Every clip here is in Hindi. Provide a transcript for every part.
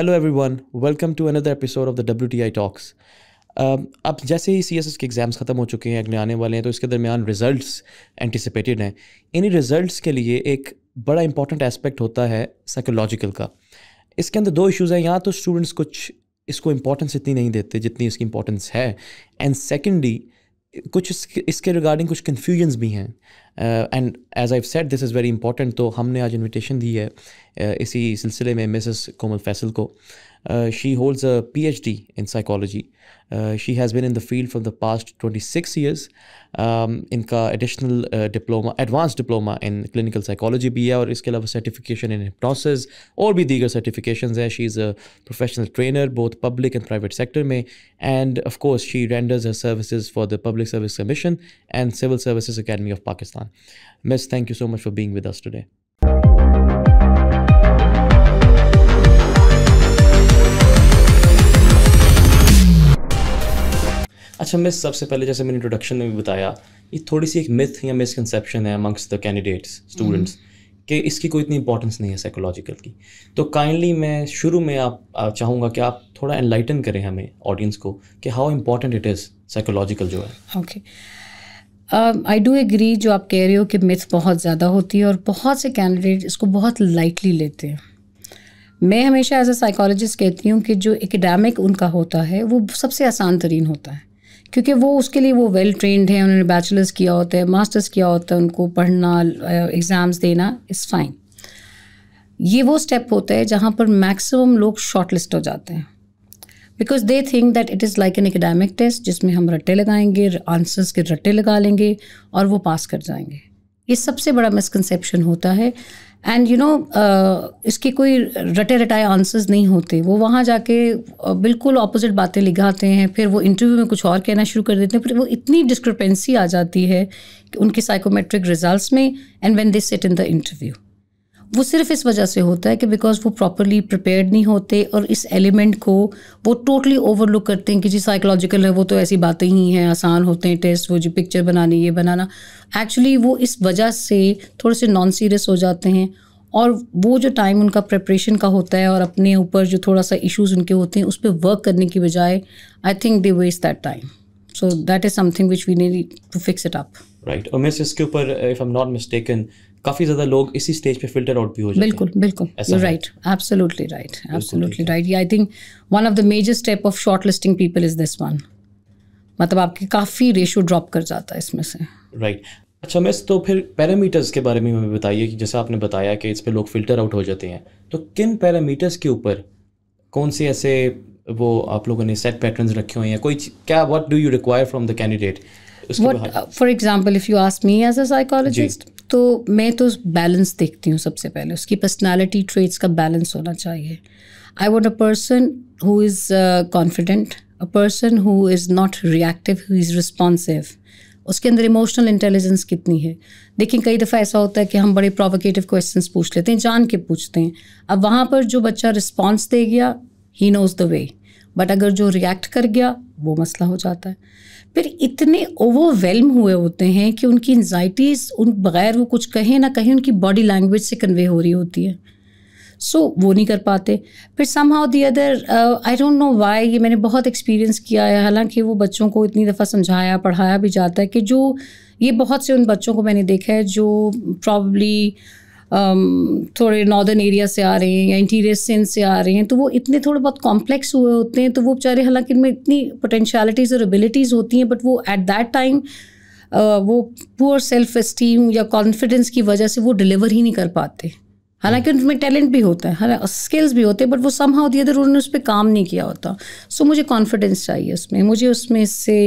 Hello everyone welcome to another episode of the W T I talks अब जैसे ही सी एस एस के एग्ज़ाम्स ख़त्म हो चुके हैं अगले आने वाले हैं तो इसके दरमियान रिज़ल्ट एंटिसिपेटेड हैं इन्हीं रिज़ल्ट के लिए एक बड़ा इंपॉर्टेंट एस्पेक्ट होता है साइकोलॉजिकल का इसके अंदर दो इश्यूज़ हैं यहाँ तो स्टूडेंट्स कुछ इसको इंपॉर्टेंस इतनी नहीं देते जितनी इसकी इंपॉर्टेंस है एंड सेकेंडली कुछ इसके, रिगार्डिंग कुछ कन्फ्यूजन्स भी हैं and as I said this is very important तो हमने आज इनविटेशन दी है uh, इसी सिलसिले में मिसेस कोमल फैसल को Uh, she holds a PhD in psychology. Uh, she has been in the field for the past 26 years. Um, इनका additional uh, diploma, advanced diploma in clinical psychology भी है और इसके a certification in hypnosis be the दीगर certifications there. She is a professional trainer both public and private sector May and of course she renders her services for the Public Service Commission and Civil Services Academy of Pakistan. Miss, thank you so much for being with us today. अच्छा मैं सबसे पहले जैसे मैंने इंट्रोडक्शन में भी बताया ये थोड़ी सी एक मिथ या मिसकनसेप्शन है अमंग्स द कैंडिडेट्स स्टूडेंट्स कि इसकी कोई इतनी इंपॉर्टेंस नहीं है साइकोलॉजिकल की तो काइंडली मैं शुरू में आप चाहूँगा कि आप थोड़ा एनलाइटन करें हमें ऑडियंस को कि how important it is psychological जो है ओके आई डू एग्री जो आप कह रहे हो कि मिथ बहुत ज़्यादा होती है और बहुत से कैंडिडेट इसको बहुत लाइटली लेते हैं मैं हमेशा एज ए साइकोलॉजिस्ट कहती हूँ कि जो एकेडमिक उनका होता है वो सबसे आसान तरीन होता है क्योंकि वो उसके लिए वो वेल ट्रेंड है उन्होंने बैचलर्स किया होता है मास्टर्स किया होता है उनको पढ़ना एग्ज़ाम्स देना इज़ फाइन ये वो स्टेप होता है जहाँ पर मैक्सिमम लोग शॉर्टलिस्ट हो जाते हैं because they think that it is like an academic test जिसमें हम रट्टे लगाएंगे आंसर्स के रट्टे लगा लेंगे और वो पास कर जाएंगे ये सबसे बड़ा मिसकनसेप्शन होता है एंड यू नो इसके कोई रटे रटाए आंसर्स नहीं होते वो वहाँ जाके uh, बिल्कुल ऑपोजिट बातें लिखाते हैं फिर वो इंटरव्यू में कुछ और कहना शुरू कर देते हैं फिर वो इतनी डिस्क्रिपेंसी आ जाती है कि उनके साइकोमेट्रिक रिजल्ट में and when they sit in the interview वो सिर्फ इस वजह से होता है कि बिकॉज वो प्रॉपरली प्रिपेयर नहीं होते और इस एलिमेंट को वो टोटली ओवरलुक करते हैं कि जी साइकोलॉजिकल है वो तो ऐसी बातें ही हैं आसान होते हैं टेस्ट वो जी पिक्चर बनानी ये बनाना एक्चुअली वो इस वजह से थोड़े से नॉन सीरियस हो जाते हैं और वो जो टाइम उनका प्रेपरेशन का होता है और अपने ऊपर जो थोड़ा सा इश्यूज उनके होते हैं उस पर वर्क करने की बजाय I think they waste that time so that is something which we need to fix it up right और मिस इसके ऊपर if I am not mistaken काफी ज्यादा लोग इसी स्टेज पे फिल्टर आउट भी हो जाते बिल्कुल बिल्कुल right absolutely right absolutely right या I think one of the major step of shortlisting people is this one मतलब आपके काफ़ी रेशो ड्रॉप कर जाता है इसमें से राइट right. अच्छा मिस तो फिर पैरामीटर्स के बारे में हमें बताइए कि जैसे आपने बताया कि इस पे लोग फिल्टर आउट हो जाते हैं तो किन पैरामीटर्स के ऊपर कौन से ऐसे वो आप लोगों ने सेट पैटर्न्स रखे हुए हैं कोई क्या what do you require from the candidate what uh, for example if you ask me as a psychologist तो मैं तो बैलेंस देखती हूँ सबसे पहले उसकी पर्सनालिटी ट्रेट्स का बैलेंस होना चाहिए I want a person who is confident a person who is not reactive who is responsive उसके अंदर इमोशनल इंटेलिजेंस कितनी है देखिए कई दफ़ा ऐसा होता है कि हम बड़े प्रोवोकेटिव क्वेश्चंस पूछ लेते हैं जान के पूछते हैं अब वहाँ पर जो बच्चा रिस्पॉन्स दे गया he knows the way but अगर जो रिएक्ट कर गया वो मसला हो जाता है फिर इतने ओवरवेलम हुए होते हैं कि उनकी एनजाइटीज़ उन बग़ैर वो कुछ कहें ना कहीं उनकी बॉडी लैंग्वेज से कन्वे हो रही होती है सो so, वो नहीं कर पाते फिर somehow the other I don't know why ये मैंने बहुत एक्सपीरियंस किया है हालांकि वो बच्चों को इतनी दफ़ा समझाया पढ़ाया भी जाता है कि जो ये बहुत से उन बच्चों को मैंने देखा है जो प्रॉब्ली uh, Um, थोड़े नॉर्दर्न एरिया से आ रहे हैं या इंटीरियर सेंस से आ रहे हैं तो वो इतने थोड़े बहुत कॉम्प्लेक्स हुए होते हैं तो वो बेचारे हालांकि इनमें इतनी पोटेंशलिटीज़ और एबिलिटीज़ होती हैं बट वो एट दैट टाइम वो पुअर सेल्फ इस्टीम या कॉन्फिडेंस की वजह से वो डिलीवर ही नहीं कर पाते हालांकि hmm. उनमें टैलेंट भी होता है स्किल्स भी होते हैं बट वो सम हाउ दिया उन्होंने उस पर काम नहीं किया होता सो so, मुझे कॉन्फिडेंस चाहिए उसमें मुझे उसमें से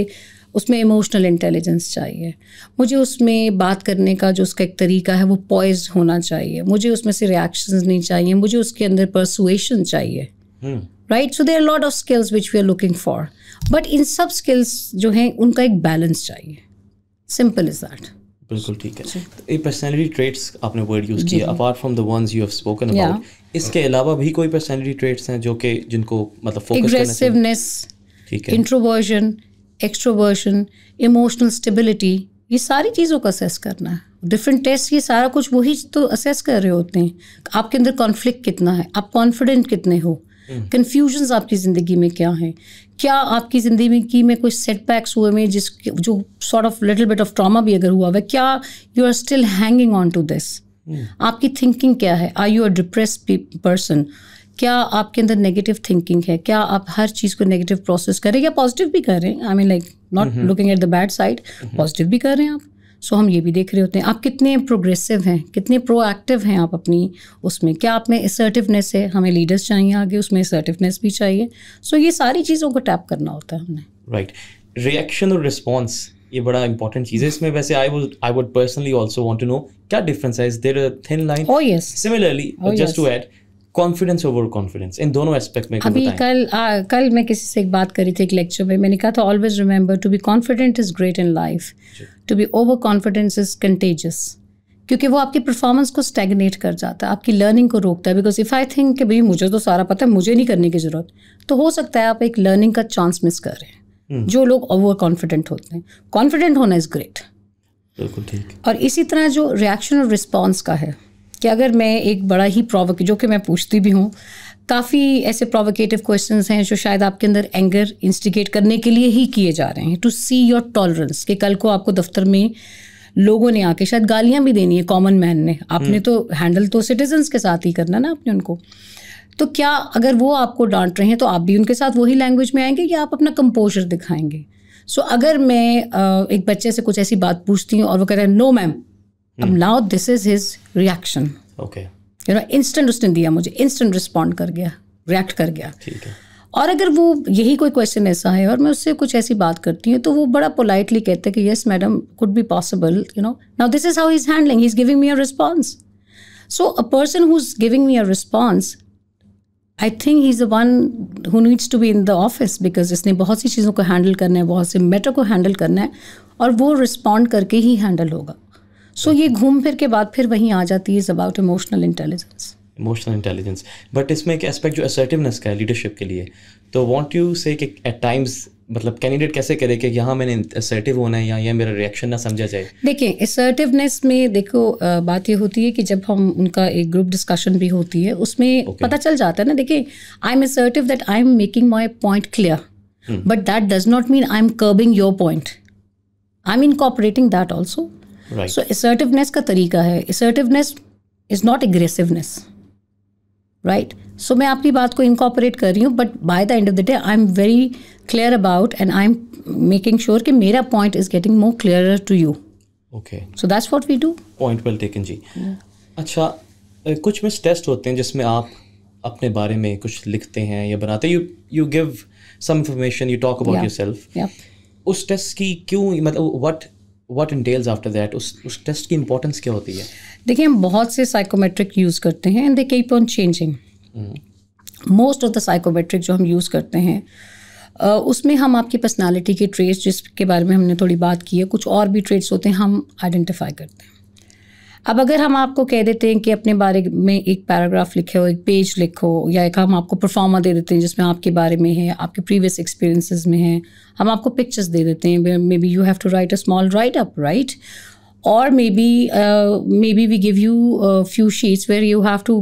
उसमें इमोशनल इंटेलिजेंस चाहिए मुझे उसमें बात करने का जो उसका एक तरीका है वो पॉइज होना चाहिए मुझे उसमें से रिएक्शन नहीं चाहिए मुझे उसके अंदर परसुएशन चाहिए right so there lot of skills which we are looking for but इन सब स्किल्स जो हैं उनका एक बैलेंस चाहिए सिंपल इज दैट बिल्कुल ठीक है ये पर्सनालिटी ट्रेट्स आपने वर्ड यूज़ किया apart from the ones you have spoken about इसके अलावा भी कोई पर्सनैलिटी ट्रेट्स हैं जो कि जिनको मतलब फोकस एग्रेसिवनेस ठीक है इंट्रोवर्जन एक्सट्रोवर्शन इमोशनल स्टेबिलिटी ये सारी चीज़ों को असेस करना है डिफरेंट टेस्ट ये सारा कुछ वही तो असेस कर रहे होते हैं आपके अंदर कॉन्फ्लिक्ट कितना है आप कॉन्फिडेंट कितने हो कन्फ्यूजन्स हम्म। आपकी ज़िंदगी में क्या हैं क्या आपकी ज़िंदगी में कोई सेटबैक्स हुए में जिस जो sort of little bit of trauma भी अगर हुआ हुआ है क्या you are still hanging on to this आपकी थिंकिंग क्या है are you a depress person क्या आपके अंदर नेगेटिव थिंकिंग है क्या आप हर चीज़ को नेगेटिव प्रोसेस करें या पॉजिटिव भी कर रहे हैं I mean like not looking at the bad side positive भी कर रहे हैं आप सो so, हम ये भी देख रहे होते हैं आप कितने प्रोग्रेसिव हैं कितने प्रोएक्टिव हैं आप अपनी उसमें क्या आप में असर्टिवनेस है हमें लीडर्स चाहिए आगे उसमें असर्टिवनेस भी चाहिए सो so, ये सारी चीज़ों को टैप करना होता है हमें राइट रिएक्शन और रिस्पॉन्स ये बड़ा इंपॉर्टेंट चीज़ है इसमें वैसे I would I would personally also want to know क्या डिफरेंस है is there thin line oh yes similarly just to add confidence over confidence इन दोनों एस्पेक्ट में अभी कल आ, कल मैं किसी से एक बात करी थी एक लेक्चर में मैंने कहा था always remember to be confident is great in life to be over confidence is contagious क्योंकि वो आपकी परफॉर्मेंस को स्टेगनेट कर जाता है आपकी लर्निंग को रोकता है बिकॉज इफ़ आई थिंक कि भाई मुझे तो सारा पता है मुझे नहीं करने की ज़रूरत तो हो सकता है आप एक लर्निंग का चांस मिस कर रहे हैं हम्म। जो लोग ओवर कॉन्फिडेंट होते हैं कॉन्फिडेंट होना इज़ ग्रेट बिल्कुल ठीक और इसी तरह जो रिएक्शन और रिस्पॉन्स का है कि अगर मैं एक बड़ा ही प्रोवक जो कि मैं पूछती भी हूँ काफ़ी ऐसे प्रोवोकेटिव क्वेश्चन हैं जो शायद आपके अंदर एंगर इंस्टिगेट करने के लिए ही किए जा रहे हैं टू सी योर टॉलरेंस कि कल को आपको दफ्तर में लोगों ने आके शायद गालियाँ भी देनी है कॉमन मैन ने आपने हम्म। तो हैंडल तो सिटीजन्स के साथ ही करना ना आपने उनको तो क्या अगर वो आपको डांट रहे हैं तो आप भी उनके साथ वही लैंग्वेज में आएंगे या आप अपना कंपोजर दिखाएंगे सो so, अगर मैं एक बच्चे से कुछ ऐसी बात पूछती हूँ और वो कह रहे हैं नो मैम अब now this is his reaction okay you know instant उसने दिया मुझे इंस्टेंट रिस्पॉन्ड कर गया रिएक्ट कर गया ठीक है और अगर वो यही कोई क्वेश्चन ऐसा है और मैं उससे कुछ ऐसी बात करती हूँ तो वो बड़ा पोलाइटली कहते हैं कि yes madam could be possible you know now this is how is handling he is giving me a response so a person who is giving me a response I think he is a one who needs to be in the office because इसने बहुत सी चीज़ों को हैंडल करना है बहुत से मैटर को हैंडल करना है और वो रिस्पॉन्ड करके ही हैंडल होगा सो ये घूम फिर के बाद फिर वहीं आ जाती है about emotional intelligence emotional intelligence but इसमें एक एस्पेक्ट जो असर्टिवनेस का है लीडरशिप के लिए तो want you say at times मतलब कैंडिडेट कैसे करे कि यहाँ मैंने असर्टिव होना है या ये मेरा रिएक्शन ना समझा जाए देखिए असर्टिवनेस में देखो बात ये होती है कि जब हम उनका एक ग्रुप डिस्कशन भी होती है उसमें okay. पता चल जाता है ना देखिए I am assertive that I am making my point clear but that does not mean I am curbing your point I am incorporating that also so assertiveness का तरीका है assertiveness is not aggressiveness right so मैं आपकी बात को इनकॉपरेट कर रही हूँ but by the end of the day I am very clear about and I am making sure कि मेरा point is getting more clear to you okay so that's what we do point well taken जी अच्छा कुछ मिस टेस्ट होते हैं जिसमें आप अपने बारे में कुछ लिखते हैं या बनाते हैं you you give some information you talk about your उस टेस्ट की क्यों मतलब what in details after that उस उस टेस्ट की इम्पोर्टेंस क्या होती है देखिए हम बहुत से साइकोमेट्रिक यूज़ करते हैं and they keep on changing most of the psychometric जो हम यूज़ करते हैं Uh, उसमें हम आपकी पर्सनालिटी के ट्रेट्स जिसके बारे में हमने थोड़ी बात की है कुछ और भी ट्रेट्स होते हैं हम आइडेंटिफाई करते हैं अब अगर हम आपको कह देते हैं कि अपने बारे में एक पैराग्राफ लिखो एक पेज लिखो या एक हम आपको परफॉर्मा दे देते हैं जिसमें आपके बारे में है आपके प्रीवियस एक्सपीरियंसेस में है हम आपको पिक्चर्स दे देते हैं maybe you have to write a small write up right और maybe maybe we give you few sheets where you have to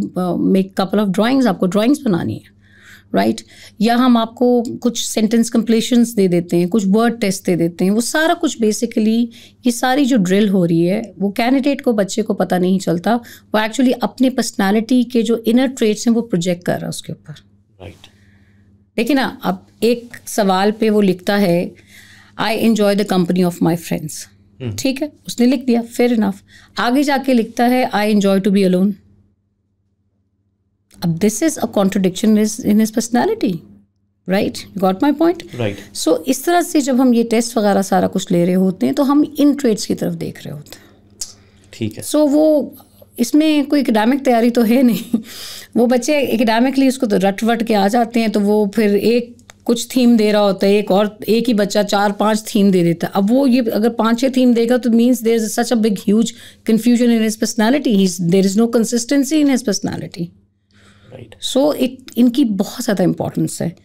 make couple of drawings आपको ड्राॅइंग्स बनानी है राइट right? या हम आपको कुछ सेंटेंस कंप्लेशंस दे देते हैं कुछ वर्ड टेस्ट दे देते हैं वो सारा कुछ बेसिकली ये सारी जो ड्रिल हो रही है वो कैंडिडेट को बच्चे को पता नहीं चलता वो एक्चुअली अपने पर्सनालिटी के जो इनर ट्रेट्स हैं वो प्रोजेक्ट कर रहा है उसके ऊपर राइट देखिए ना अब एक सवाल पे वो लिखता है I enjoy the company of my friends ठीक है उसने लिख दिया फिर इनफ आगे जाके लिखता है I enjoy to be alone this is a contradiction is in his personality right got my point right so इस तरह से जब हम ये टेस्ट वगैरह सारा कुछ ले रहे होते हैं तो हम इन ट्रेड्स की तरफ देख रहे होते हैं ठीक है सो so, वो इसमें कोई इकडामिक तैयारी तो है नहीं वो बच्चे इकडामिकली उसको तो रट वट के आ जाते हैं तो वो फिर एक कुछ थीम दे रहा होता है एक और एक ही बच्चा चार पांच थीम दे देता है अब वो ये अगर पांच छह थीम देगा तो means there is such a big huge confusion in his personality there is no consistency in his personality right so it इनकी बहुत ज़्यादा इंपॉर्टेंस है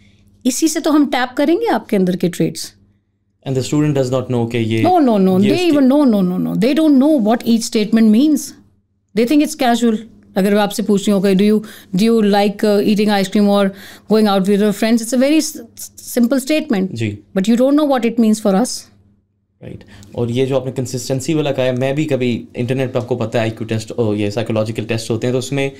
इसी से तो हम टैप करेंगे आपके अंदर के traits and the student does not know के ये no no no they even know no no no they don't know what each statement means they think it's casual अगर मैं आपसे पूछ रही हूँ do you do you like eating ice cream और going out with your friends it's a very simple statement जी but you don't know what it means for us right और ये जो आपने कंसिस्टेंसी वाला कहा है मैं भी कभी इंटरनेट पर आपको पता है आईक्यू टेस्ट और ये साइकोलॉजिकल टेस्ट होते हैं तो उसमें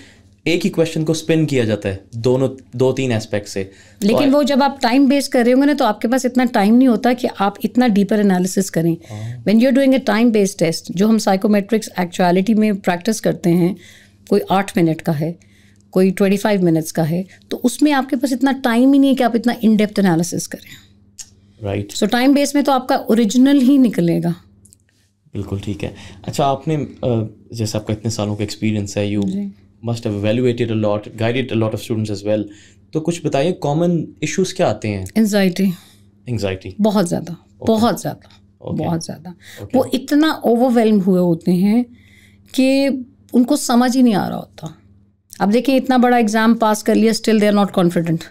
एक ही क्वेश्चन को स्पिन किया जाता है दोनों दो तीन एस्पेक्ट से लेकिन तो वो जब आप टाइम बेस कर रहे होंगे ना तो आपके पास इतना टाइम नहीं होता कि आप इतना डीपर एनालिसिस करें when you are doing a time based test जो हम साइकोमेट्रिक्स एक्चुअलिटी में प्रैक्टिस करते हैं कोई आठ मिनट का है कोई ट्वेंटी फाइव मिनट्स का है तो उसमें आपके पास इतना टाइम ही नहीं है कि आप इतना इन डेप्थ एनालिसिस करें राइट सो टाइम बेस में तो आपका ओरिजिनल ही निकलेगा बिल्कुल ठीक है अच्छा आपने जैसे आपका इतने सालों का एक्सपीरियंस है you must have evaluated a lot guided a lot of students as well तो कुछ बताइए कॉमन इश्यूज क्या आते हैं एंजाइटी एंजाइटी बहुत ज़्यादा okay. बहुत ज़्यादा okay. बहुत ज़्यादा okay. वो इतना ओवरवेलम हुए होते हैं कि उनको समझ ही नहीं आ रहा होता अब देखिए इतना बड़ा एग्ज़ाम पास कर लिया still they are not confident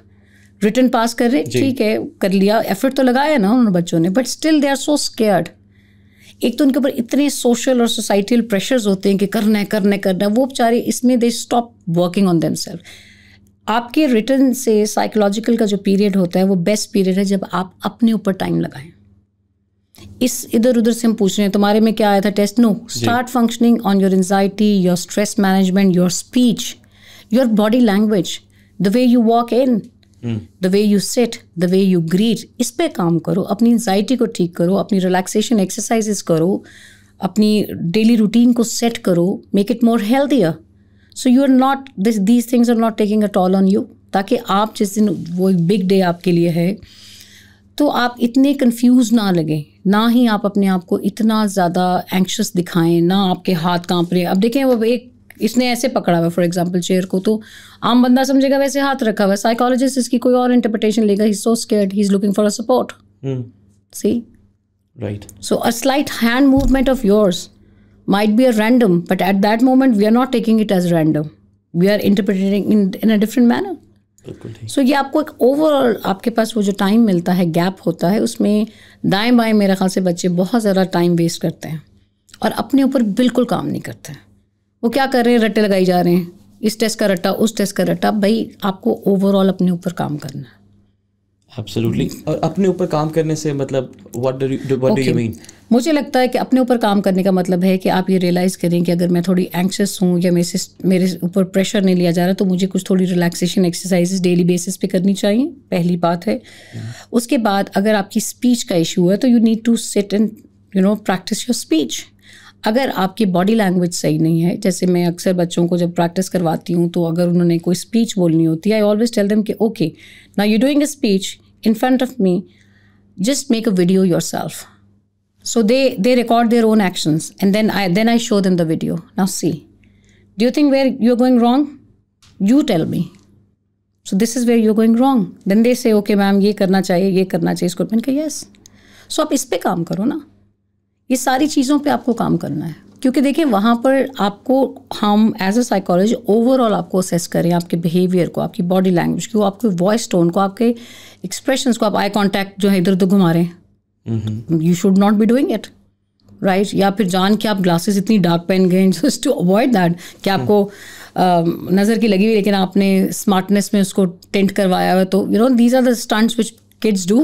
written pass कर रहे ठीक है कर लिया एफर्ट तो लगाया ना उन बच्चों ने but still they are so scared एक तो उनके ऊपर इतने सोशल और सोसाइटियल प्रेशर्स होते हैं कि करना है करना है करना है वो बेचारे इसमें they stop working on them self आपके रिटर्न से साइकोलॉजिकल का जो पीरियड होता है वो बेस्ट पीरियड है जब आप अपने ऊपर टाइम लगाएं इस इधर उधर से हम पूछ रहे हैं तुम्हारे में क्या आया था test no start functioning on your anxiety your stress management your speech your body language the way you walk in the way you sit the way you greet इस पर काम करो अपनी एनजाइटी को ठीक करो अपनी रिलैक्सेशन एक्सरसाइजेस करो अपनी डेली रूटीन को सेट करो make it more healthier so you are not this these things are not taking a toll on you ताकि आप जिस दिन वो एक बिग डे आपके लिए है तो आप इतने कन्फ्यूज ना लगें ना ही आप अपने आप को इतना ज़्यादा एंक्शस दिखाएं ना आपके हाथ कांप रहे अब देखें वो एक इसने ऐसे पकड़ा हुआ फॉर एग्जाम्पल चेयर को तो आम बंदा समझेगा वैसे हाथ रखा हुआ साइकोलॉजिस्ट इसकी कोई और इंटरप्रिटेशन लेगा he so scared he is looking for a support see right so a slight hand movement of yours might be a random but at that moment we are not taking it as random we are interpreting in in a different manner so ये आपको एक ओवरऑल आपके पास वो जो टाइम मिलता है गैप होता है उसमें दाएं बाएं मेरे ख्याल से बच्चे बहुत ज़्यादा टाइम वेस्ट करते हैं और अपने ऊपर बिल्कुल काम नहीं करते हैं वो क्या कर रहे हैं रट्टे लगाई जा रहे हैं इस टेस्ट का रट्टा उस टेस्ट का रट्टा भाई आपको ओवरऑल अपने ऊपर काम करना है एब्सोल्युटली और अपने ऊपर काम करने से मतलब you, what okay. do you mean? मुझे लगता है कि अपने ऊपर काम करने का मतलब है कि आप ये रियलाइज़ करें कि अगर मैं थोड़ी एंक्शस हूँ या मेरे मेरे ऊपर प्रेशर नहीं लिया जा रहा तो मुझे कुछ थोड़ी रिलैक्सेशन एक्सरसाइजेस डेली बेसिस पे करनी चाहिए पहली बात है mm-hmm. उसके बाद अगर आपकी स्पीच का इशू है तो you need to set and you know practice your speech अगर आपकी बॉडी लैंग्वेज सही नहीं है जैसे मैं अक्सर बच्चों को जब प्रैक्टिस करवाती हूँ तो अगर उन्होंने कोई स्पीच बोलनी होती है आई ऑलवेज टेल देम कि ओके ना you doing a speech in front of me just make a video your self so they they record their own actions and then i then i show them the video now see do you think where you're going wrong you tell me so this is where you're going wrong then they say okay ma'am ye karna chahiye ye karna chahiye isko maine kaha yes so aap is pe kaam karo na ये सारी चीज़ों पे आपको काम करना है क्योंकि देखिए वहाँ पर आपको हम एज अ साइकोलॉजी ओवरऑल आपको असेस करें आपके बिहेवियर को आपकी बॉडी लैंग्वेज को आपके वॉइस टोन को आपके एक्सप्रेशन को आप आई कॉन्टैक्ट जो है इधर उधर घुमा रहे हैं you should not be doing it right या फिर जान के आप ग्लासेस इतनी डार्क पहन गए जस्ट टू अवॉइड दैट कि हम्म। आपको um, नज़र की लगी हुई लेकिन आपने स्मार्टनेस में उसको टेंट करवाया हुआ तो you know these are the stunts which kids do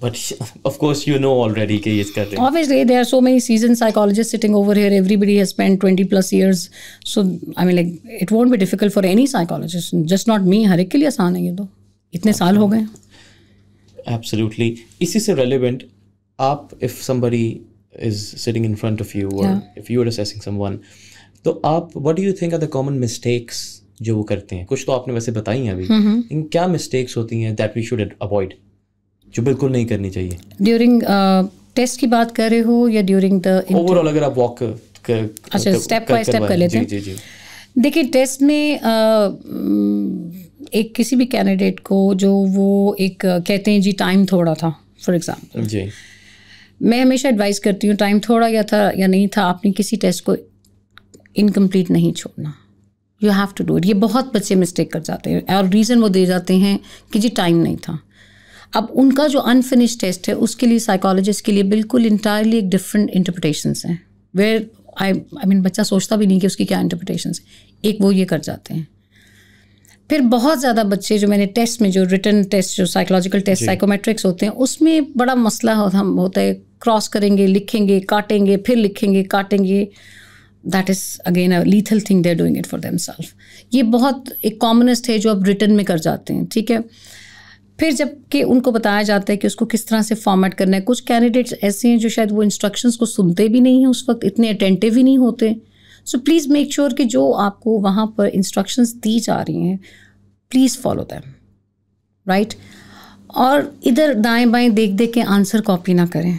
But of course, you know already कि ये कर रहे हैं. Obviously, there are so many seasoned psychologists sitting over here. Everybody has spent 20 plus years. So, I mean, like, it won't be difficult for any psychologist. Just not me. har ek ke liye आसान hai ye to itne saal ho gaye Absolutely. is this relevant, आप if somebody is sitting in front of you or yeah. if you are assessing someone, तो आप what do you think are the common mistakes जो वो करते हैं? कुछ तो आपने वैसे बताई हैं अभी. Mm-hmm. क्या mistakes होती हैं that we should avoid? जो बिल्कुल नहीं करनी चाहिए ड्यूरिंग टेस्ट uh, की बात कर रहे हो या ड्यूरिंग द ओवरऑल अगर आप वॉक अच्छा स्टेप बाय स्टेप कर लेते हैं जी जी देखिए टेस्ट में uh, mm, एक किसी भी कैंडिडेट को जो वो एक uh, कहते हैं जी टाइम थोड़ा था फॉर एग्जाम्पल जी मैं हमेशा एडवाइस करती हूँ टाइम थोड़ा या था या नहीं था आपने किसी टेस्ट को इनकम्प्लीट नहीं छोड़ना you have to do it ये बहुत बच्चे मिस्टेक कर जाते हैं और रीज़न वो दे जाते हैं कि जी टाइम नहीं था अब उनका जो अनफिनिश टेस्ट है उसके लिए साइकोलॉजिस्ट के लिए बिल्कुल इंटायरली एक डिफरेंट इंटरप्रटेशन हैं वेयर आई आई मीन बच्चा सोचता भी नहीं कि उसकी क्या इंटरप्रटेशन है एक वो ये कर जाते हैं फिर बहुत ज़्यादा बच्चे जो मैंने टेस्ट में जो रिटर्न टेस्ट जो साइकोलॉजिकल टेस्ट साइकोमेट्रिक्स होते हैं उसमें बड़ा मसला होता होता है क्रॉस करेंगे लिखेंगे काटेंगे फिर लिखेंगे काटेंगे that is again a lethal thing they're doing it for them ये बहुत एक कॉमनेस्ट है जो अब रिटर्न में कर जाते हैं ठीक है फिर जबकि उनको बताया जाता है कि उसको किस तरह से फॉर्मेट करना है कुछ कैंडिडेट्स ऐसे हैं जो शायद वो इंस्ट्रक्शंस को सुनते भी नहीं हैं उस वक्त इतने अटेंटिव ही नहीं होते सो प्लीज़ मेक श्योर कि जो आपको वहाँ पर इंस्ट्रक्शंस दी जा रही हैं प्लीज़ फॉलो दैम राइट और इधर दाएं बाएं देख देख के आंसर कॉपी ना करें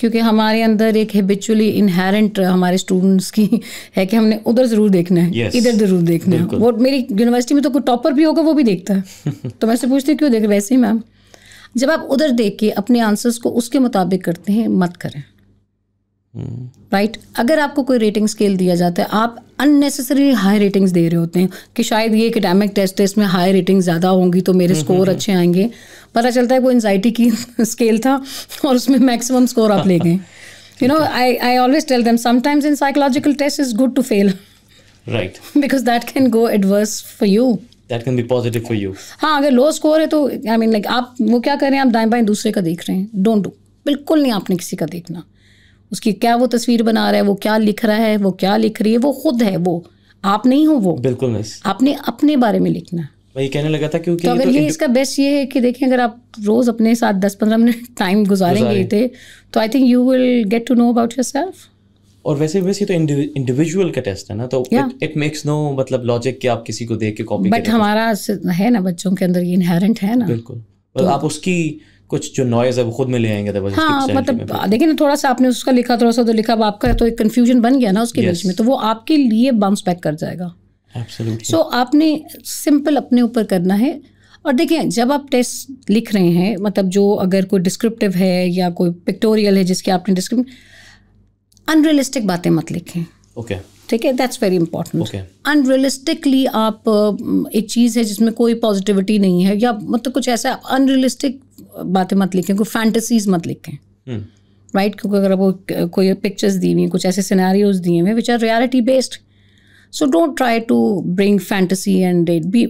क्योंकि हमारे अंदर एक हैबिचुअली इनहेरेंट हमारे स्टूडेंट्स की है कि हमने उधर ज़रूर देखना है yes, इधर ज़रूर देखना है वो मेरी यूनिवर्सिटी में तो कोई टॉपर भी होगा वो भी देखता है तो मैं से पूछती क्यों देख वैसे ही मैम जब आप उधर देख के अपने आंसर्स को उसके मुताबिक करते हैं मत करें राइट right? अगर आपको कोई रेटिंग स्केल दिया जाता है आप अननेसेसरी हाई रेटिंग्स दे रहे होते हैं कि शायद ये एकेडमिक टेस्ट है इसमें हाई रेटिंग ज़्यादा होंगी तो मेरे स्कोर अच्छे आएंगे पता चलता है वो एनजाइटी की स्केल था और उसमें मैक्सिमम स्कोर आप ले गए you know I I always tell them sometimes in psychological test is good to fail right because that can go adverse for you that can be positive for you हाँ अगर लो स्कोर है तो आई मीन लाइक आप वो क्या कर रहे हैं आप दाएं बाएं दूसरे का देख रहे हैं डोंट डू बिल्कुल नहीं आपने किसी का देखना उसकी क्या वो तस्वीर बना रहा है वो क्या लिख रहा है वो क्या लिख रही है वो खुद है वो आप नहीं हो वो बिल्कुल आपने अपने बारे में लिखना वही कहने लगा था क्योंकि तो अगर ये, तो ये इसका बेस्ट ये है कि देखें अगर आप रोज़ अपने साथ दस पंद्रह मिनट टाइम गुजारेंगे थे तो I think you will get to know about your self और वैसे वैसे तो इंडिविजुअल का टेस्ट है ना तो इट मेक्स नो मतलब लॉजिक कि आप किसी को देख के कॉपी बट हमारा है ना बच्चों के अंदर ये इनहेरेंट है ना बिल्कुल तो, तो आप उसकी कुछ जो नॉइज है वो खुद में ले आएंगे हाँ मतलब देखिए ना थोड़ा सा आपने उसका लिखा थोड़ा सा तो लिखा आपका तो एक कन्फ्यूजन बन गया ना उसके बीच में तो वो आपके लिए बाउंस बैक कर जाएगा सो so, आपने सिंपल अपने ऊपर करना है और देखें जब आप टेस्ट लिख रहे हैं मतलब जो अगर कोई डिस्क्रिप्टिव है या कोई पिक्टोरियल है जिसके आपने डिस्क्रिप अनरियलिस्टिक बातें मत लिखें ओके okay. ठीक है दैट्स वेरी इंपॉर्टेंट अनरियलिस्टिकली आप एक चीज़ है जिसमें कोई पॉजिटिविटी नहीं है या मतलब कुछ ऐसा अनरियलिस्टिक बातें मत लिखें कोई फैंटेसीज मत लिखें राइट hmm. क्योंकि अगर वो कोई पिक्चर्स दी हुई कुछ ऐसे सिनेरियोज दिए हुए which are reality based so don't try to bring fantasy and it be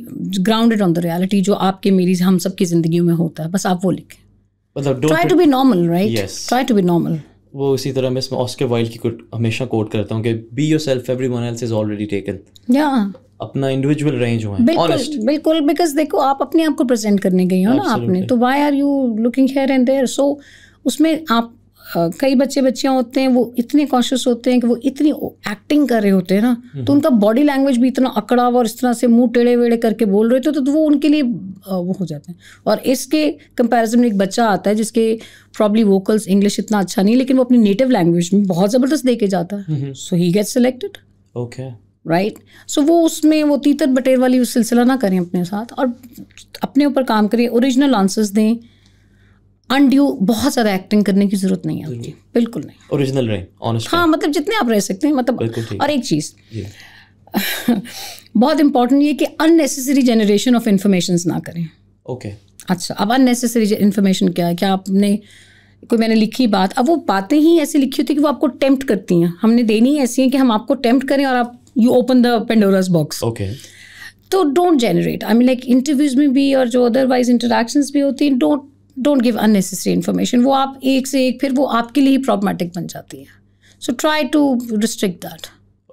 grounded on the reality जो आपके मेरी हम सब की जिंदगी में होता है बस आप वो लिखें try to be normal right try to be normal वो इसी तरह मैं इसमें ऑस्कर वाइल्ड की हमेशा कोट करता हूँ कि be your self everyone else is already taken अपना इंडिविजुअल रेंज हो बिल्कुल बिल्कुल बिकॉज देखो आप अपने आप को प्रेजेंट करने गए हो ना आपने तो why are you looking here and there so उसमें आप कई बच्चे बच्चियां होते हैं वो इतने कॉन्शियस होते हैं कि वो इतनी एक्टिंग कर रहे होते हैं ना हम्म। तो उनका बॉडी लैंग्वेज भी इतना अकड़ा हुआ और इस तरह से मुंह टेढ़े वेड़े करके बोल रहे थे तो, तो वो उनके लिए वो हो जाते हैं और इसके कंपैरिजन में एक बच्चा आता है जिसके प्रॉब्ली वोकल्स इंग्लिश इतना अच्छा नहीं लेकिन वो अपनी नेटिव लैंग्वेज में बहुत ज़बरदस्त दे के जाता है so he get selected okay right so वो उसमें वो तीतर बटेर वाली सिलसिला ना करें अपने साथ और अपने ऊपर काम करें ओरिजिनल आंसर्स दें अनड्यू बहुत ज्यादा एक्टिंग करने की जरूरत नहीं है बिल्कुल नहीं ओरिजिनल रहे ऑनेस्ट हाँ मतलब जितने आप रह सकते हैं मतलब और एक चीज बहुत इंपॉर्टेंट ये कि अननेसेसरी जनरेशन ऑफ इन्फॉर्मेशन ना करें ओके okay. अच्छा अब अननेसेसरी इन्फॉर्मेशन क्या है क्या आपने कोई मैंने लिखी बात अब वो बातें ही ऐसी लिखी होती है कि वो आपको टेम्प्ट करती हैं हमने देनी ही ऐसी हैं कि हम आपको टेम्प्ट करें और आप you open the Pandora's box okay तो don't generate I mean like interviews में भी और जो अदरवाइज इंटरेक्शन भी होती हैं don't don't give unnecessary information वो आप एक से एक फिर वो आपके लिए ही प्रॉब्लमेटिक बन जाती है so try to restrict that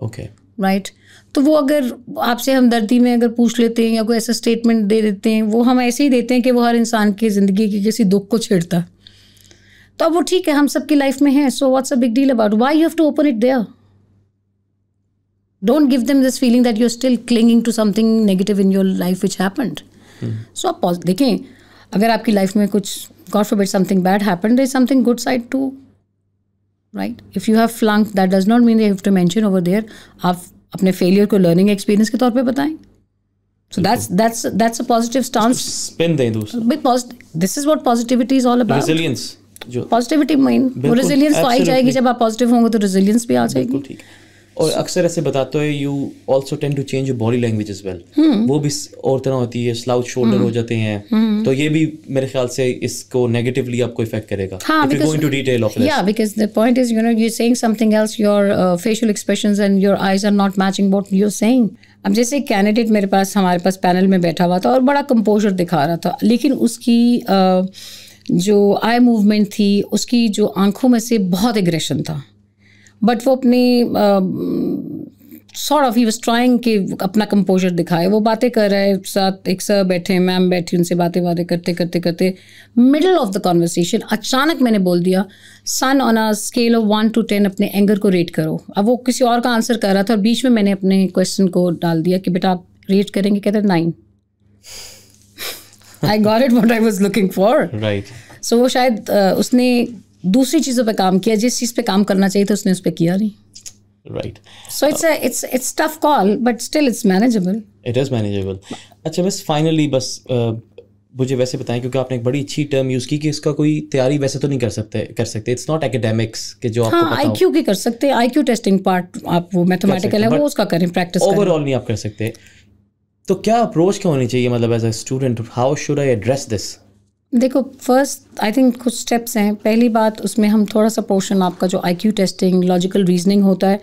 okay right तो वो अगर आपसे हमदर्दी में अगर पूछ लेते हैं या कोई ऐसा स्टेटमेंट दे देते हैं वो हम ऐसे ही देते हैं कि वो हर इंसान की ज़िंदगी के किसी दुख को छेड़ता है तो अब वो ठीक है हम सबकी लाइफ में है so what's a big deal about why you have to open it there don't give them this feeling that you are still clinging to something negative in your life which happened so आप देखें अगर आपकी लाइफ में कुछ God forbid something bad happen दे something good side too right if you have flunk that does not mean have to mention over there आप अपने फेलियर को लर्निंग एक्सपीरियंस के तौर पे बताएं So that's that's that's a positive stance. Spin दें दोस्तों big positive this is what positivity is all about Resilience. जो पॉजिटिविटी मेन वो रेजिलियंस तो आ ही जाएगी जब आप पॉजिटिव होंगे तो रेजिलियंस भी आ जाएगी और अक्सर ऐसे बताते हैं you also tend to change body language as well वो भी और तरह होती है स्लाउच शोल्डर hmm. हो जाते हैं hmm. तो ये भी मेरे ख्याल से इसको नेगेटिवली आपको इफेक्ट करेगा if you going to detail of this या because the point is you know you saying something else your facial expressions and your eyes are not matching what you are saying अब जैसे कैंडिडेट मेरे पास हमारे पास पैनल में बैठा हुआ था और बड़ा कंपोजर दिखा रहा था लेकिन उसकी uh, जो आई मूवमेंट थी उसकी जो आंखों में से बहुत एग्रेशन था बट वो अपनी sort of he was trying कि अपना कंपोजर दिखाए वो बातें कर रहा है साथ एक सर बैठे मैम बैठी उनसे बातें बातें करते करते करते मिडल ऑफ द कॉन्वर्सेशन अचानक मैंने बोल दिया son on a scale of one to ten अपने एंगर को रेट करो अब वो किसी और का आंसर कर रहा था और बीच में मैंने अपने क्वेश्चन को डाल दिया कि बेटा आप रेट करेंगे कहते nine I got it what I was looking for right so वो शायद uh, उसने दूसरी चीज़ों पे काम किया जिस चीज़ पे काम करना चाहिए था उसने उस पर किया नहीं right so it's it's it's tough call but still it's manageable it is manageable अच्छा बस फाइनली बस मुझे वैसे बताएं क्योंकि आपने एक बड़ी अच्छी टर्म यूज़ की कि इसका कोई तैयारी वैसे तो नहीं कर सकते कर सकते इट्स नॉट एकेडमिक्स के जो हाँ, आपको आईक्यू की कर सकते हैं आईक्यू टेस्टिंग पार्ट आप वो मैथमेटिकल है वो उसका करें प्रैक्टिस ओवरऑल नहीं आप कर सकते तो क्या अप्रोच क्या होनी चाहिए मतलब as a student how should I address this देखो फर्स्ट आई थिंक कुछ स्टेप्स हैं पहली बात उसमें हम थोड़ा सा पोर्शन आपका जो क्यू टेस्टिंग लॉजिकल रीजनिंग होता है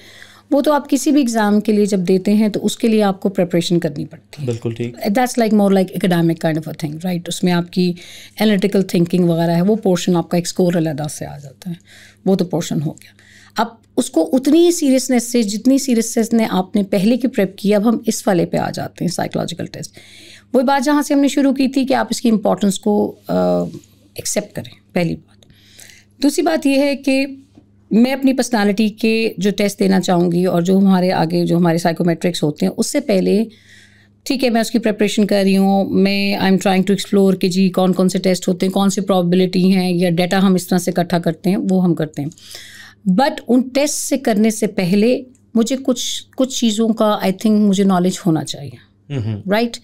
वो तो आप किसी भी एग्ज़ाम के लिए जब देते हैं तो उसके लिए आपको प्रेपरेशन करनी पड़ती है बिल्कुल ठीक that's like more like academic kind of a thing right उसमें आपकी एनालिटिकल थिंकिंग वगैरह है वो पोर्शन आपका एक स्कोर अलहदा से आ जाता है वो तो पोर्शन हो गया अब उसको उतनी ही सीरियसनेस से जितनी सीरियसनेस ने आपने पहले की प्रेप की अब हम इस वाले पे आ जाते हैं साइकोलॉजिकल टेस्ट वही बात जहाँ से हमने शुरू की थी कि आप इसकी इम्पोर्टेंस को एक्सेप्ट करें पहली बात दूसरी बात यह है कि मैं अपनी पर्सनालिटी के जो टेस्ट देना चाहूँगी और जो हमारे आगे जो हमारे साइकोमेट्रिक्स होते हैं उससे पहले ठीक है मैं उसकी प्रेपरेशन कर रही हूँ मैं I am trying to explore कि जी कौन कौन से टेस्ट होते हैं कौन सी प्रॉबिलिटी हैं या डाटा हम इस तरह से इकट्ठा करते हैं वो हम करते हैं बट उन टेस्ट से करने से पहले मुझे कुछ कुछ चीज़ों का आई थिंक मुझे नॉलेज होना चाहिए राइट right?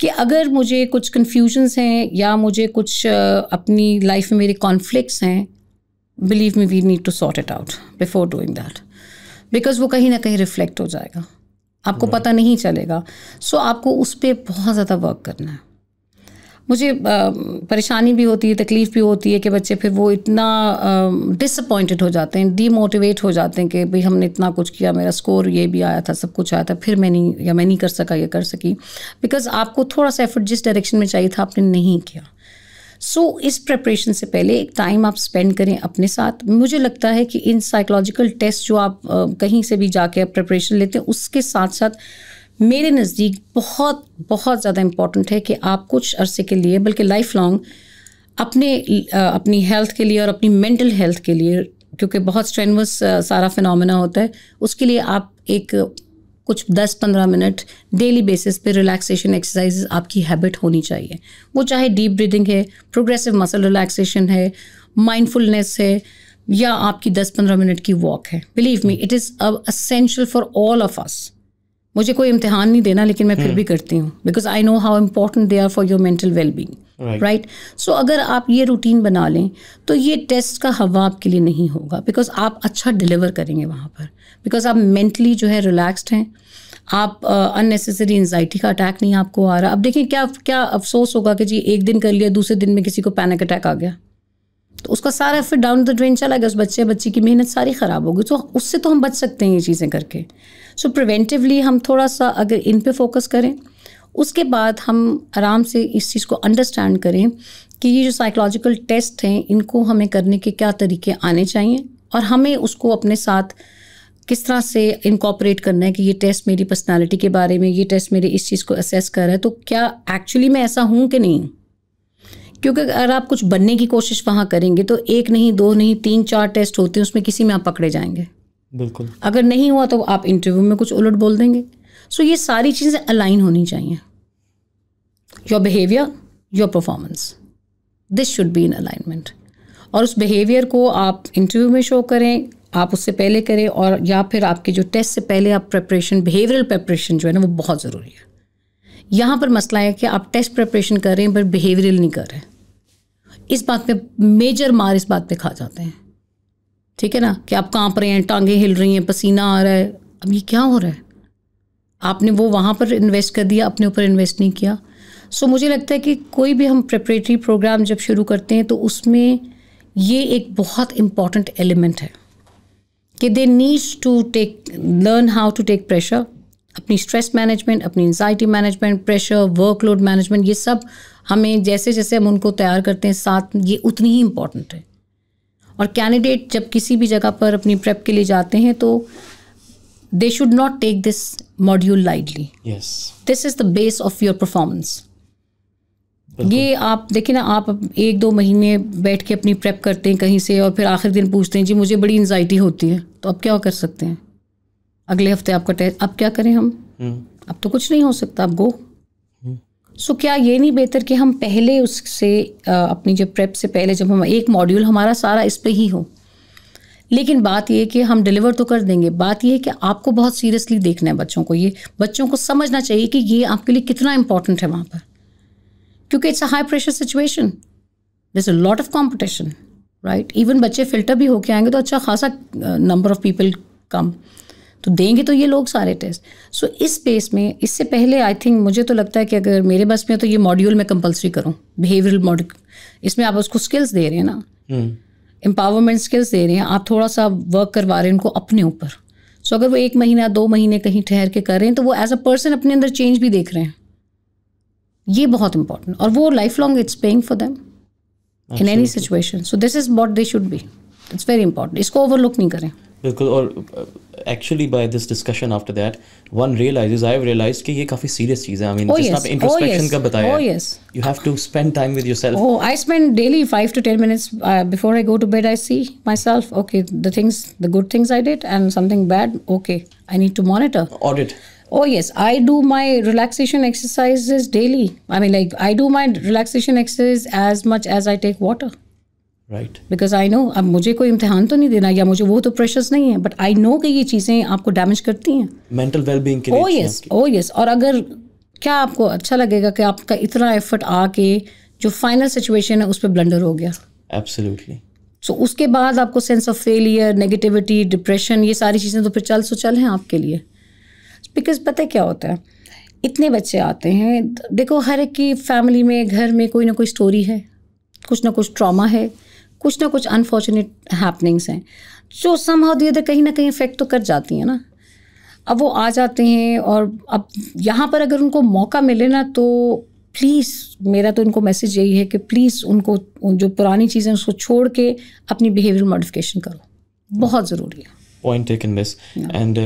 कि अगर मुझे कुछ कन्फ्यूजन्स हैं या मुझे कुछ अपनी लाइफ में मेरे कॉन्फ्लिक्ट्स हैं believe me we need to sort it out before doing that because वो कहीं ना कहीं रिफ्लेक्ट हो जाएगा आपको पता नहीं चलेगा सो so, आपको उस पर बहुत ज़्यादा वर्क करना है मुझे परेशानी भी होती है तकलीफ़ भी होती है कि बच्चे फिर वो इतना डिसअपॉइंटेड हो जाते हैं डीमोटिवेट हो जाते हैं कि भाई हमने इतना कुछ किया मेरा स्कोर ये भी आया था सब कुछ आया था फिर मैं नहीं या मैं नहीं कर सका ये कर सकी बिकॉज़ आपको थोड़ा सा एफर्ट जिस डायरेक्शन में चाहिए था आपने नहीं किया सो so, इस प्रेपरेशन से पहले एक टाइम आप स्पेंड करें अपने साथ मुझे लगता है कि इन साइकोलॉजिकल टेस्ट जो आप कहीं से भी जाके आप प्रेपरेशन लेते हैं उसके साथ साथ मेरे नज़दीक बहुत बहुत ज़्यादा इम्पॉर्टेंट है कि आप कुछ अरसे के लिए बल्कि लाइफ लॉन्ग अपने अपनी हेल्थ के लिए और अपनी मेंटल हेल्थ के लिए क्योंकि बहुत स्ट्रेनवस सारा फिनमिना होता है उसके लिए आप एक कुछ 10-15 मिनट डेली बेसिस पे रिलैक्सेशन एक्सरसाइज आपकी हैबिट होनी चाहिए वो चाहे डीप ब्रीदिंग है प्रोग्रेसिव मसल रिलैक्सेशन है माइंडफुलनेस है या आपकी 10-15 मिनट की वॉक है believe me it is essential for all of us मुझे कोई इम्तिहान नहीं देना लेकिन मैं फिर हम्म। भी करती हूँ because I know how important they are for your mental well being right so अगर आप ये रूटीन बना लें तो ये टेस्ट का हवा आपके लिए नहीं होगा बिकॉज आप अच्छा डिलीवर करेंगे वहाँ पर बिकॉज आप मेंटली जो है रिलैक्सड हैं आप अननेसेसरी uh, एनजाइटी का अटैक नहीं आपको आ रहा अब देखिए क्या क्या अफसोस होगा कि जी एक दिन कर लिया दूसरे दिन में किसी को पैनिक अटैक आ गया तो उसका सारा फिर डाउन द ड्रेन चला गया उस बच्चे बच्ची की मेहनत सारी ख़राब होगी तो उससे तो हम बच सकते हैं ये चीज़ें करके सो प्रिवेंटिवली हम थोड़ा सा अगर इन पे फोकस करें उसके बाद हम आराम से इस चीज़ को अंडरस्टैंड करें कि ये जो साइकोलॉजिकल टेस्ट हैं इनको हमें करने के क्या तरीके आने चाहिए और हमें उसको अपने साथ किस तरह से इनकॉपरेट करना है कि ये टेस्ट मेरी पर्सनालिटी के बारे में ये टेस्ट मेरे इस चीज़ को असेस कर रहा है तो क्या एक्चुअली मैं ऐसा हूँ कि नहीं क्योंकि अगर आप कुछ बनने की कोशिश वहाँ करेंगे तो एक नहीं दो नहीं तीन चार टेस्ट होते हैं उसमें किसी में आप पकड़े जाएंगे बिल्कुल अगर नहीं हुआ तो आप इंटरव्यू में कुछ उलट बोल देंगे सो so ये सारी चीज़ें अलाइन होनी चाहिए your behaviour your performance this should be in alignment और उस बिहेवियर को आप इंटरव्यू में शो करें आप उससे पहले करें और या फिर आपके जो टेस्ट से पहले आप प्रेपरेशन बिहेवियरल प्रेपरेशन जो है ना वो बहुत ज़रूरी है यहाँ पर मसला है कि आप टेस्ट प्रेपरेशन कर रहे हैं पर बिहेवियरल नहीं कर रहे इस बात पे मेजर मार इस बात पे खा जाते हैं ठीक है ना कि आप कांप रहे हैं टांगे हिल रही हैं पसीना आ रहा है अब ये क्या हो रहा है आपने वो वहाँ पर इन्वेस्ट कर दिया अपने ऊपर इन्वेस्ट नहीं किया सो so, मुझे लगता है कि कोई भी हम प्रेपरेटरी प्रोग्राम जब शुरू करते हैं तो उसमें ये एक बहुत इम्पॉर्टेंट एलिमेंट है कि they needs to take learn how to take pressure अपनी स्ट्रेस मैनेजमेंट अपनी anxiety management pressure workload management ये सब हमें जैसे जैसे हम उनको तैयार करते हैं साथ ये उतनी ही इम्पॉर्टेंट है और कैंडिडेट जब किसी भी जगह पर अपनी प्रेप के लिए जाते हैं तो they should not take this module lightly this is the base of your performance ये आप देखिए ना आप एक दो महीने बैठ के अपनी प्रेप करते हैं कहीं से और फिर आखिर दिन पूछते हैं जी मुझे बड़ी एनजाइटी होती है तो आप क्या कर सकते हैं अगले हफ्ते आपका टेस्ट अब क्या करें हम हम्म। अब तो कुछ नहीं हो सकता अब गो सो so, क्या ये नहीं बेहतर कि हम पहले उससे अपनी जब प्रेप से पहले जब हम एक मॉड्यूल हमारा सारा इस पर ही हो लेकिन बात यह कि हम डिलीवर तो कर देंगे बात यह कि आपको बहुत सीरियसली देखना है बच्चों को ये बच्चों को समझना चाहिए कि ये आपके लिए कितना इंपॉर्टेंट है वहाँ पर क्योंकि it's a high pressure situation this a lot of competition right even बच्चे फिल्टर भी होके आएंगे तो अच्छा खासा नंबर ऑफ पीपल कम तो देंगे तो ये लोग सारे टेस्ट सो so, इस बेस में इससे पहले आई थिंक मुझे तो लगता है कि अगर मेरे बस में तो ये मॉड्यूल में कंपलसरी करूँ बिहेवियरल मॉड्यूल इसमें आप उसको स्किल्स दे रहे हैं ना एम्पावरमेंट स्किल्स दे रहे हैं आप थोड़ा सा वर्क करवा रहे हैं उनको अपने ऊपर सो so, अगर वो एक महीना दो महीने कहीं ठहर के कर रहे हैं तो वो एज अ पर्सन अपने अंदर चेंज भी देख रहे हैं ये बहुत इंपॉर्टेंट और वो life long it's paying for them in any situation so this is what they should be it's very important इसको ओवरलुक नहीं करें बिल्कुल और actually by this discussion after that one realizes I have realize कि ये काफी सीरियस चीज है आई मीन जिसने आप इंट्रोस्पेक्शन का बताया you have to spend time with yourself oh I spend daily 5 to 10 minutes before I go to bed I see myself okay the things the good things I did and something bad okay I need to monitor audit Oh yes, I do my relaxation exercises daily. I mean, like I do my relaxation exercises as much as I take water. Right because I know अब मुझे कोई इम्तिहान तो नहीं देना या मुझे वो तो प्रेशर्स नहीं है बट आई नो कि ये चीज़ें आपको डैमेज करती हैं mental wellbeing oh yes oh yes और अगर क्या आपको अच्छा लगेगा कि आपका इतना एफर्ट आके जो फाइनल सिचुएशन है उस पर ब्लंडर हो गया एब्सोल्युटली सो so, उसके बाद आपको sense of failure negativity depression ये सारी चीज़ें तो फिर चल सो चल हैं आपके लिए बिकॉज पता क्या होता है इतने बच्चे आते हैं देखो हर एक की फैमिली में घर में कोई ना कोई स्टोरी है कुछ ना कुछ ट्रॉमा है कुछ ना कुछ अनफॉर्चुनेट हैपनिंग्स हैं जो सम दिए कहीं ना कहीं इफेक्ट तो कर जाती हैं ना अब वो आ जाते हैं और अब यहाँ पर अगर उनको मौका मिले ना तो प्लीज़ मेरा तो उनको मैसेज यही है कि प्लीज़ उनको जो पुरानी चीज़ें उसको छोड़ के अपनी बिहेवियर मॉडिफिकेशन करो बहुत ज़रूरी है point taken miss and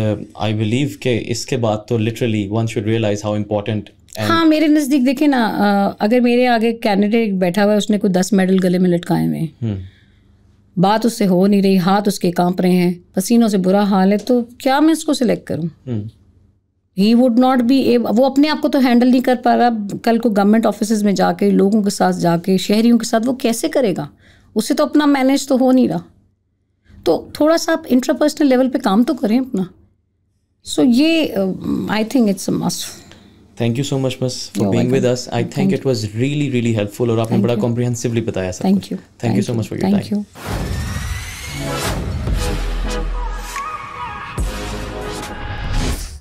I believe के इसके बाद तो literally one should realize how important हाँ मेरे नज़दीक देखे ना अगर मेरे आगे कैंडिडेट बैठा हुआ है उसने कोई दस मेडल गले में लटकाए हुए हैं हम्म। बात उससे हो नहीं रही हाथ उसके कांप रहे हैं पसीनों से बुरा हाल है तो क्या मैं उसको सिलेक्ट करूँ he would not be a वो अपने आप को तो हैंडल नहीं कर पा रहा कल को गवर्नमेंट ऑफिस में जाके लोगों के साथ जाके शहरियों के साथ वो कैसे करेगा उससे तो अपना मैनेज तो हो नहीं रहा तो थोड़ा सा आप इंटरपर्सनल लेवल पे काम तो करें अपना सो so, ये I think it's must thank you so much बस for being with us I think it was really really helpful और आपने बड़ा कॉम्प्रिहेंसिवली बताया सब thank you thank you so much for your time